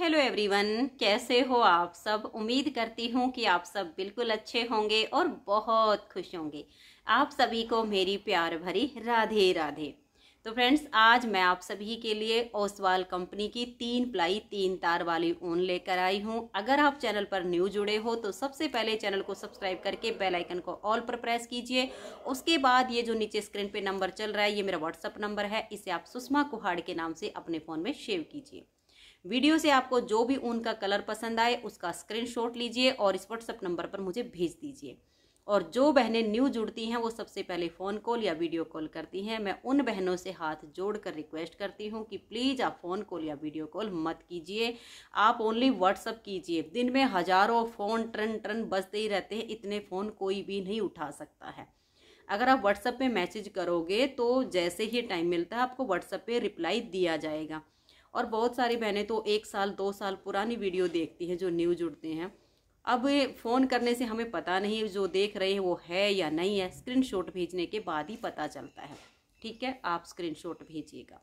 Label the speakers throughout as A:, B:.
A: Hello everyone कैसे हो आप सब उम्मीद करती हूँ कि आप सब बिल्कुल अच्छे होंगे और बहुत खुश होंगे आप सभी को मेरी प्यार भरी राधे राधे तो फ्रेंड्स आज मैं आप सभी के लिए ओसवाल कंपनी की तीन प्लाई तीन तार वाली ऊन लेकर आई हूँ अगर आप चैनल पर न्यू जुड़े हो तो सबसे पहले चैनल को सब्सक्राइब करके बेल आइकन को ऑल पर प्रेस कीजिए उसके बाद ये जो नीचे स्क्रीन पे नंबर चल रहा है ये मेरा व्हाट्सअप नंबर है इसे आप सुषमा कुहाड़ के नाम से अपने फ़ोन में शेव कीजिए वीडियो से आपको जो भी ऊन का कलर पसंद आए उसका स्क्रीनशॉट लीजिए और इस व्हाट्सअप नंबर पर मुझे भेज दीजिए और जो बहनें न्यू जुड़ती हैं वो सबसे पहले फ़ोन कॉल या वीडियो कॉल करती हैं मैं उन बहनों से हाथ जोड़कर रिक्वेस्ट करती हूँ कि प्लीज़ आप फ़ोन कॉल या वीडियो कॉल मत कीजिए आप ओनली व्हाट्सअप कीजिए दिन में हज़ारों फ़ोन ट्रन ट्रन बजते ही रहते हैं इतने फ़ोन कोई भी नहीं उठा सकता है अगर आप व्हाट्सअप पर मैसेज करोगे तो जैसे ही टाइम मिलता है आपको व्हाट्सअप पर रिप्लाई दिया जाएगा और बहुत सारी बहनें तो एक साल दो साल पुरानी वीडियो देखती हैं जो न्यू जुड़ते हैं अब फ़ोन करने से हमें पता नहीं जो देख रहे हैं वो है या नहीं है स्क्रीनशॉट भेजने के बाद ही पता चलता है ठीक है आप स्क्रीनशॉट भेजिएगा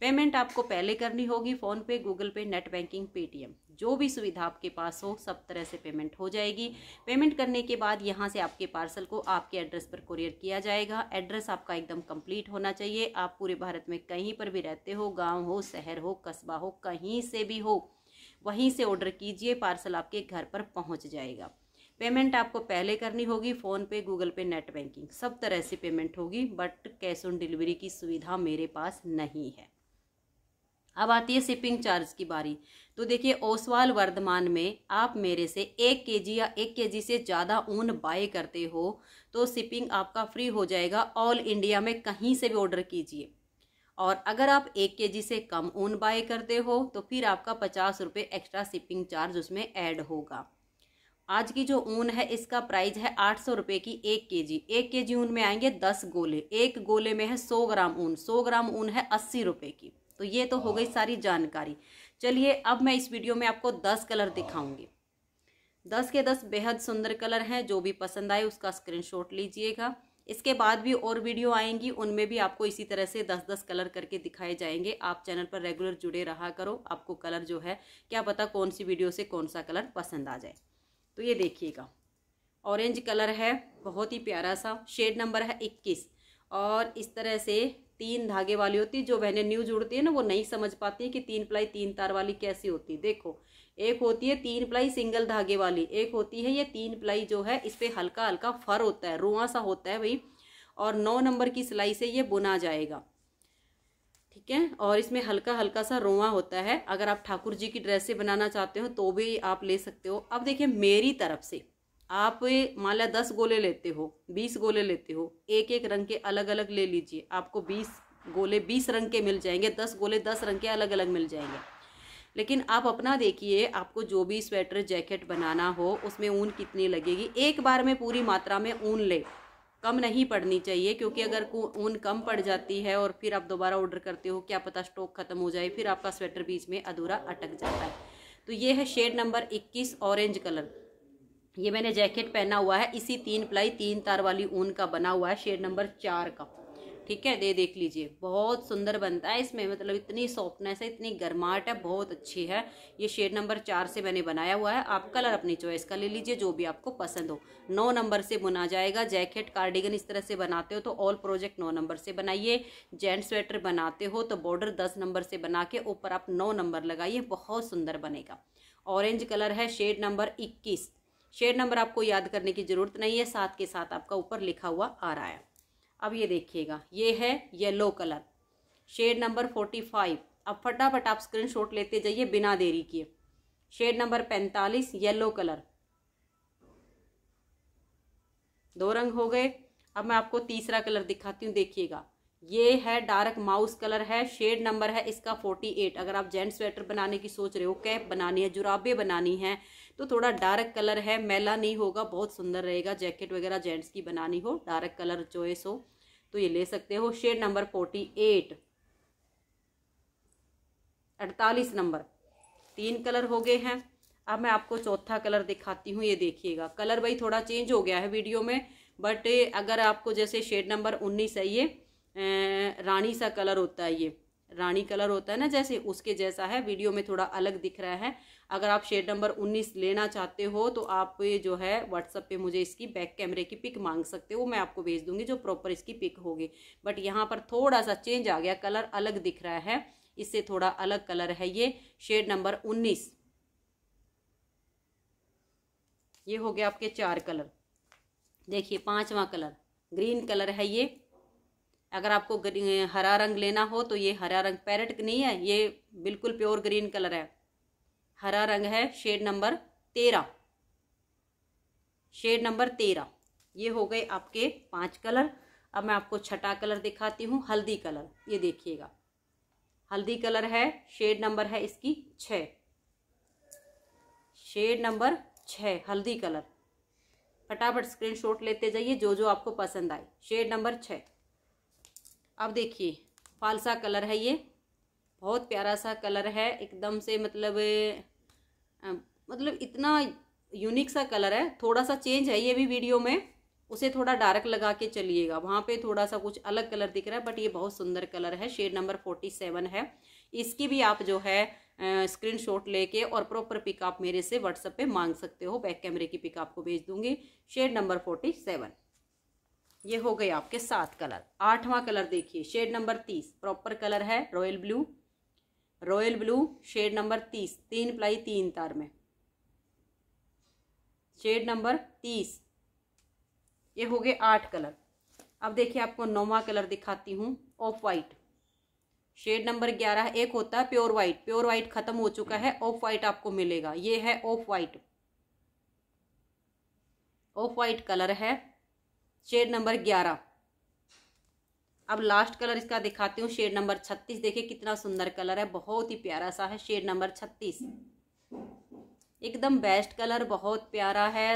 A: पेमेंट आपको पहले करनी होगी फ़ोन पे गूगल पे नेट बैंकिंग पेटीएम जो भी सुविधा आपके पास हो सब तरह से पेमेंट हो जाएगी पेमेंट करने के बाद यहाँ से आपके पार्सल को आपके एड्रेस पर कुरियर किया जाएगा एड्रेस आपका एकदम कंप्लीट होना चाहिए आप पूरे भारत में कहीं पर भी रहते हो गाँव हो शहर हो कस्बा हो कहीं से भी हो वहीं से ऑर्डर कीजिए पार्सल आपके घर पर पहुँच जाएगा पेमेंट आपको पहले करनी होगी फ़ोन पे गूगल पे नेट बैंकिंग सब तरह से पेमेंट होगी बट कैश ऑन डिलीवरी की सुविधा मेरे पास नहीं है अब आती है शिपिंग चार्ज की बारी तो देखिए ओसवाल वर्धमान में आप मेरे से एक केजी या एक केजी से ज़्यादा ऊन बाय करते हो तो शिपिंग आपका फ्री हो जाएगा ऑल इंडिया में कहीं से भी ऑर्डर कीजिए और अगर आप एक केजी से कम ऊन बाय करते हो तो फिर आपका पचास रुपये एक्स्ट्रा शिपिंग चार्ज उसमें ऐड होगा आज की जो ऊन है इसका प्राइस है आठ सौ रुपये की एक के जी एक के जी ऊन में आएंगे दस गोले एक गोले में है सौ ग्राम ऊन सौ ग्राम ऊन है अस्सी रुपये की तो ये तो हो गई हाँ। सारी जानकारी चलिए अब मैं इस वीडियो में आपको दस कलर हाँ। दिखाऊंगी दस के दस बेहद सुंदर कलर हैं जो भी पसंद आए उसका स्क्रीनशॉट लीजिएगा इसके बाद भी और वीडियो आएंगी उनमें भी आपको इसी तरह से दस दस कलर करके दिखाए जाएंगे आप चैनल पर रेगुलर जुड़े रहा करो आपको कलर जो है क्या पता कौन सी वीडियो से कौन सा कलर पसंद आ जाए तो ये देखिएगा ऑरेंज कलर है बहुत ही प्यारा सा शेड नंबर है इक्कीस और इस तरह से तीन धागे वाली होती है जो बहने न्यू जुड़ती है ना वो नहीं समझ पाती है कि तीन प्लाई तीन तार वाली कैसी होती देखो एक होती है तीन प्लाई सिंगल धागे वाली एक होती है ये तीन प्लाई जो है इस पर हल्का हल्का फर होता है रुआ सा होता है भाई और नौ नंबर की सिलाई से ये बुना जाएगा ठीक है और इसमें हल्का हल्का सा रोआ होता है अगर आप ठाकुर जी की ड्रेस से बनाना चाहते हो तो भी आप ले सकते हो अब देखिए मेरी तरफ से आप मान लिया दस गोले लेते हो बीस गोले लेते हो एक एक रंग के अलग अलग ले लीजिए आपको बीस गोले बीस रंग के मिल जाएंगे दस गोले दस रंग के अलग अलग मिल जाएंगे लेकिन आप अपना देखिए आपको जो भी स्वेटर जैकेट बनाना हो उसमें ऊन कितनी लगेगी एक बार में पूरी मात्रा में ऊन ले कम नहीं पड़नी चाहिए क्योंकि अगर ऊन कम पड़ जाती है और फिर आप दोबारा ऑर्डर करते हो क्या पता स्टॉक ख़त्म हो जाए फिर आपका स्वेटर बीच में अधूरा अटक जाता है तो ये है शेड नंबर 21 ऑरेंज कलर ये मैंने जैकेट पहना हुआ है इसी तीन प्लाई तीन तार वाली ऊन का बना हुआ है शेड नंबर चार का ठीक है दे देख लीजिए बहुत सुंदर बनता है इसमें मतलब इतनी सॉफ्टनेस है इतनी गर्माहट है बहुत अच्छी है ये शेड नंबर चार से मैंने बनाया हुआ है आप कलर अपनी चॉइस का ले लीजिए जो भी आपको पसंद हो नौ नंबर से बुना जाएगा जैकेट कार्डिगन इस तरह से बनाते हो तो ऑल प्रोजेक्ट नौ नंबर से बनाइए जेंट स्वेटर बनाते हो तो बॉर्डर दस नंबर से बना के ऊपर आप नौ नंबर लगाइए बहुत सुंदर बनेगा ऑरेंज कलर है शेड नंबर इक्कीस शेड नंबर आपको याद करने की ज़रूरत नहीं है साथ के साथ आपका ऊपर लिखा हुआ आ रहा है अब ये देखिएगा ये है yellow colour shade number forty five अब फटाफट आप स्क्रीन शॉट लेते जाइए बिना देरी किए शेड नंबर पैंतालीस येलो कलर दो रंग हो गए अब मैं आपको तीसरा कलर दिखाती हूँ देखिएगा ये है डार्क माउस कलर है शेड नंबर है इसका फोर्टी एट अगर आप जेंट स्वेटर बनाने की सोच रहे हो कैप बनानी है जुराबे बनानी है तो थोड़ा डार्क कलर है मैला नहीं होगा बहुत सुंदर रहेगा जैकेट वगैरह जेंट्स की बनानी हो डार्क कलर चॉइस हो तो ये ले सकते हो शेड नंबर फोर्टी एट अड़तालीस नंबर तीन कलर हो गए हैं अब मैं आपको चौथा कलर दिखाती हूँ ये देखिएगा कलर भाई थोड़ा चेंज हो गया है वीडियो में बट अगर आपको जैसे शेड नंबर उन्नीस है ये रानी सा कलर होता है ये रानी कलर होता है ना जैसे उसके जैसा है वीडियो में थोड़ा अलग दिख रहा है अगर आप शेड नंबर उन्नीस लेना चाहते हो तो आप ये जो है व्हाट्सअप पे मुझे इसकी बैक कैमरे की पिक मांग सकते हो मैं आपको भेज दूंगी जो प्रॉपर इसकी पिक होगी बट यहाँ पर थोड़ा सा चेंज आ गया कलर अलग दिख रहा है इससे थोड़ा अलग कलर है ये शेड नंबर उन्नीस ये हो गया आपके चार कलर देखिए पांचवा कलर ग्रीन कलर है ये अगर आपको हरा रंग लेना हो तो ये हरा रंग पैरट नहीं है ये बिल्कुल प्योर ग्रीन कलर है हरा रंग है शेड नंबर तेरह शेड नंबर तेरह ये हो गए आपके पांच कलर अब मैं आपको छठा कलर दिखाती हूँ हल्दी कलर ये देखिएगा हल्दी कलर है शेड नंबर है इसकी छ शेड नंबर छ हल्दी कलर फटाफट स्क्रीनशॉट लेते जाइए जो जो आपको पसंद आए शेड नंबर छ अब देखिए फालसा कलर है ये बहुत प्यारा सा कलर है एकदम से मतलब मतलब इतना यूनिक सा कलर है थोड़ा सा चेंज है ये भी वीडियो में उसे थोड़ा डार्क लगा के चलिएगा वहाँ पे थोड़ा सा कुछ अलग कलर दिख रहा है बट ये बहुत सुंदर कलर है शेड नंबर फोर्टी सेवन है इसकी भी आप जो है स्क्रीन शॉट लेके और प्रॉपर पिकअप मेरे से व्हाट्सएप पे मांग सकते हो बैक कैमरे की पिकअप को भेज दूंगी शेड नंबर फोर्टी सेवन ये हो गए आपके सात कलर आठवां कलर देखिए शेड नंबर तीस प्रॉपर कलर है royal blue royal blue shade number तीस तीन प्लाई तीन तार में शेड नंबर तीस ये हो गए आठ कलर अब देखिए आपको नौवा कलर दिखाती हूँ ऑफ वाइट शेड नंबर ग्यारह एक होता है प्योर वाइट प्योर वाइट खत्म हो चुका है ऑफ वाइट आपको मिलेगा ये है off white off white colour है शेड नंबर ग्यारह अब लास्ट कलर इसका दिखाती हूँ शेड नंबर छत्तीस देखिए कितना सुंदर कलर है बहुत ही प्यारा सा है शेड नंबर छत्तीस एकदम बेस्ट कलर बहुत प्यारा है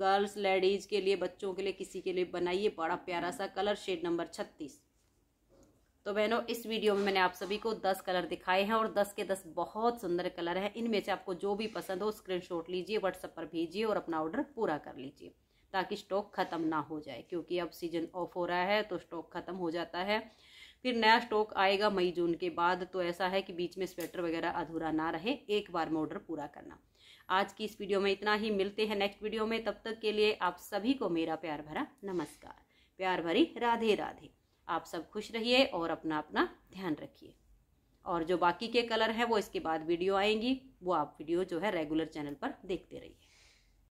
A: गर्ल्स लेडीज़ के लिए बच्चों के लिए किसी के लिए बनाइए बड़ा प्यारा सा कलर शेड नंबर छत्तीस तो बहनों इस वीडियो में मैंने आप सभी को दस कलर दिखाए हैं और दस के दस बहुत सुंदर कलर हैं इनमें से आपको जो भी पसंद हो स्क्रीनशॉट लीजिए व्हाट्सएप पर भेजिए और अपना ऑर्डर पूरा कर लीजिए ताकि स्टॉक ख़त्म ना हो जाए क्योंकि अब सीजन ऑफ हो रहा है तो स्टॉक ख़त्म हो जाता है फिर नया स्टॉक आएगा मई जून के बाद तो ऐसा है कि बीच में स्वेटर वगैरह अधूरा ना रहे एक बार में ऑर्डर पूरा करना आज की इस वीडियो में इतना ही मिलते हैं नेक्स्ट वीडियो में तब तक के लिए आप सभी को मेरा प्यार भरा नमस्कार प्यार भरी राधे राधे आप सब खुश रहिए और अपना अपना ध्यान रखिए और जो बाकी के कलर हैं वो इसके बाद वीडियो आएंगी वो आप वीडियो जो है रेगुलर चैनल पर देखते रहिए